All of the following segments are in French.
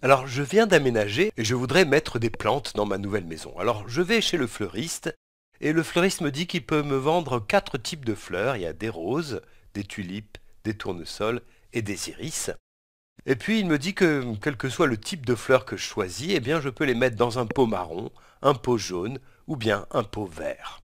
Alors je viens d'aménager et je voudrais mettre des plantes dans ma nouvelle maison. Alors je vais chez le fleuriste et le fleuriste me dit qu'il peut me vendre quatre types de fleurs. Il y a des roses, des tulipes, des tournesols et des iris. Et puis il me dit que quel que soit le type de fleurs que je choisis, eh bien je peux les mettre dans un pot marron, un pot jaune ou bien un pot vert.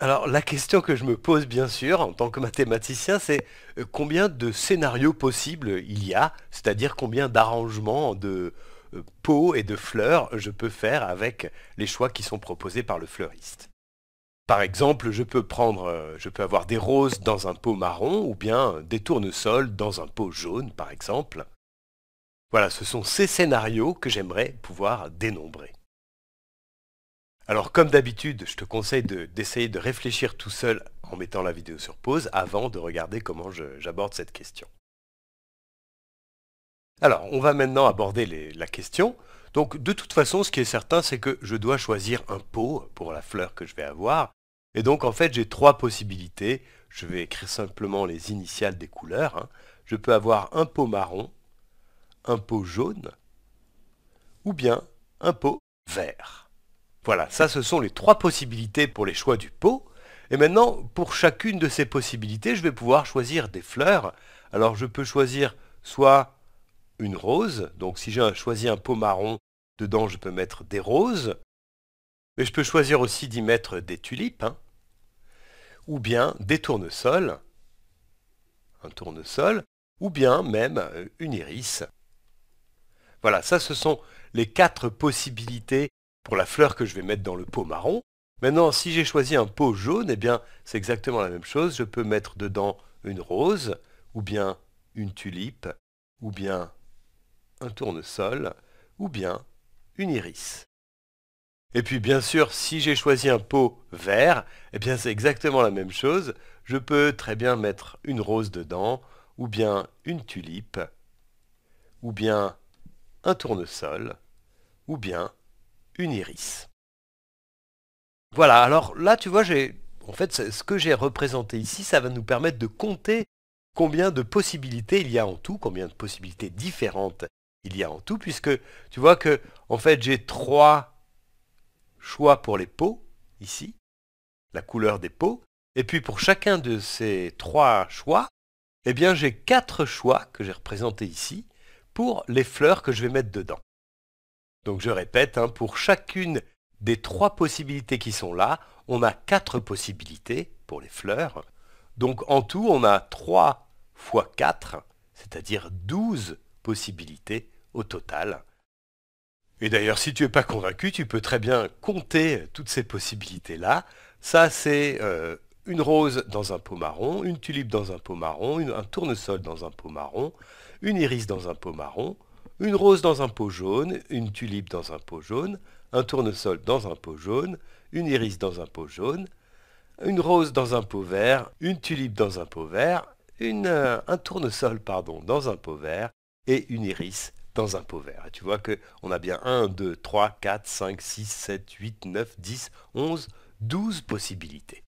Alors la question que je me pose bien sûr en tant que mathématicien, c'est euh, combien de scénarios possibles il y a, c'est-à-dire combien d'arrangements de euh, pots et de fleurs je peux faire avec les choix qui sont proposés par le fleuriste. Par exemple, je peux prendre, euh, je peux avoir des roses dans un pot marron ou bien des tournesols dans un pot jaune par exemple. Voilà, ce sont ces scénarios que j'aimerais pouvoir dénombrer. Alors comme d'habitude, je te conseille d'essayer de, réfléchir tout seul en mettant la vidéo sur pause avant de regarder comment j'aborde cette question. Alors, on va maintenant aborder la question. Donc, de toute façon, ce qui est certain, c'est que je dois choisir un pot pour la fleur que je vais avoir. Et donc, en fait, j'ai trois possibilités. Je vais écrire simplement les initiales des couleurs. Hein. Je peux avoir un pot marron, un pot jaune, ou bien un pot vert. Voilà, ça ce sont les trois possibilités pour les choix du pot. Et maintenant, pour chacune de ces possibilités, je vais pouvoir choisir des fleurs. Alors je peux choisir soit une rose, donc si j'ai choisi un pot marron, dedans je peux mettre des roses, mais je peux choisir aussi d'y mettre des tulipes, hein. ou bien des tournesols, un tournesol, ou bien même euh, une iris. Voilà, ça ce sont les quatre possibilités pour la fleur que je vais mettre dans le pot marron. Maintenant, si j'ai choisi un pot jaune, eh bien, c'est exactement la même chose. Je peux mettre dedans une rose, ou bien une tulipe, ou bien un tournesol, ou bien une iris. Et puis bien sûr, si j'ai choisi un pot vert, eh bien c'est exactement la même chose. Je peux très bien mettre une rose dedans, ou bien une tulipe, ou bien un tournesol, ou bien une iris. Voilà, alors là, tu vois, j'ai... En fait, ce que j'ai représenté ici, ça va nous permettre de compter combien de possibilités il y a en tout, combien de possibilités différentes il y a en tout, puisque tu vois que, en fait, j'ai trois choix pour les peaux, ici, la couleur des peaux, et puis pour chacun de ces trois choix, eh bien j'ai quatre choix que j'ai représentés ici pour les fleurs que je vais mettre dedans. Donc je répète, hein, pour chacune des trois possibilités qui sont là, on a quatre possibilités pour les fleurs. Donc en tout, on a trois fois quatre, c'est-à-dire douze possibilités au total. Et d'ailleurs, si tu n'es pas convaincu, tu peux très bien compter toutes ces possibilités-là. Ça, c'est euh, une rose dans un pot marron, une tulipe dans un pot marron, un tournesol dans un pot marron, une iris dans un pot marron, une rose dans un pot jaune, une tulipe dans un pot jaune, un tournesol dans un pot jaune, une iris dans un pot jaune, une rose dans un pot vert, une tulipe dans un pot vert, euh, un tournesol dans un pot vert et une iris dans un pot vert. tu vois qu'on a bien 1, 2, 3, 4, 5, 6, 7, 8, 9, 10, 11, 12 possibilités.